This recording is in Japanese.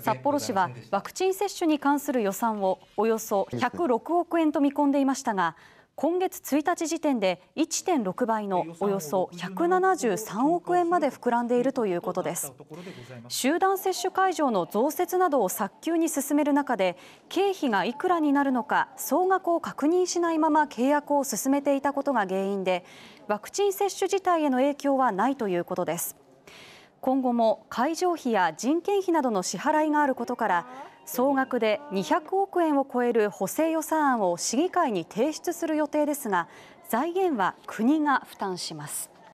札幌市はワクチン接種に関する予算をおよそ106億円と見込んでいましたが今月1日時点で1.6倍のおよそ173億円まで膨らんでいるということです集団接種会場の増設などを早急に進める中で経費がいくらになるのか総額を確認しないまま契約を進めていたことが原因でワクチン接種自体への影響はないということです今後も会場費や人件費などの支払いがあることから総額で200億円を超える補正予算案を市議会に提出する予定ですが財源は国が負担します。